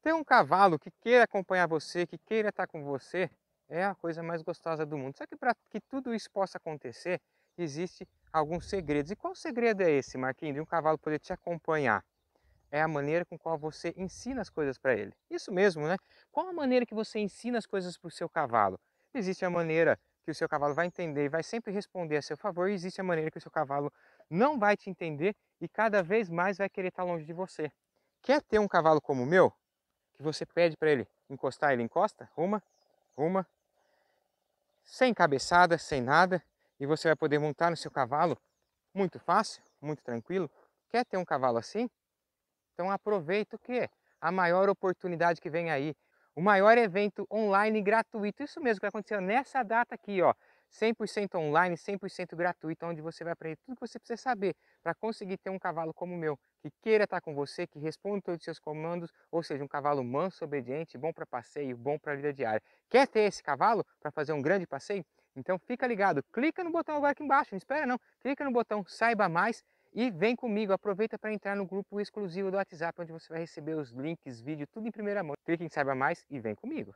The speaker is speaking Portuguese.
Ter um cavalo que queira acompanhar você, que queira estar com você, é a coisa mais gostosa do mundo. Só que para que tudo isso possa acontecer, existe alguns segredos. E qual segredo é esse, Marquinhos, de um cavalo poder te acompanhar? É a maneira com qual você ensina as coisas para ele. Isso mesmo, né? Qual a maneira que você ensina as coisas para o seu cavalo? Existe a maneira que o seu cavalo vai entender e vai sempre responder a seu favor, e existe a maneira que o seu cavalo não vai te entender e cada vez mais vai querer estar longe de você. Quer ter um cavalo como o meu? que você pede para ele encostar, ele encosta, ruma, ruma, sem cabeçada, sem nada, e você vai poder montar no seu cavalo muito fácil, muito tranquilo. Quer ter um cavalo assim? Então aproveita o que? É a maior oportunidade que vem aí. O maior evento online gratuito, isso mesmo que aconteceu nessa data aqui, ó, 100% online, 100% gratuito, onde você vai aprender tudo que você precisa saber para conseguir ter um cavalo como o meu, que queira estar tá com você, que responda todos os seus comandos, ou seja, um cavalo manso, obediente, bom para passeio, bom para a vida diária. Quer ter esse cavalo para fazer um grande passeio? Então fica ligado, clica no botão agora aqui embaixo, não espera não, clica no botão saiba mais e vem comigo, aproveita para entrar no grupo exclusivo do WhatsApp, onde você vai receber os links, vídeo, tudo em primeira mão. Clique em saiba mais e vem comigo.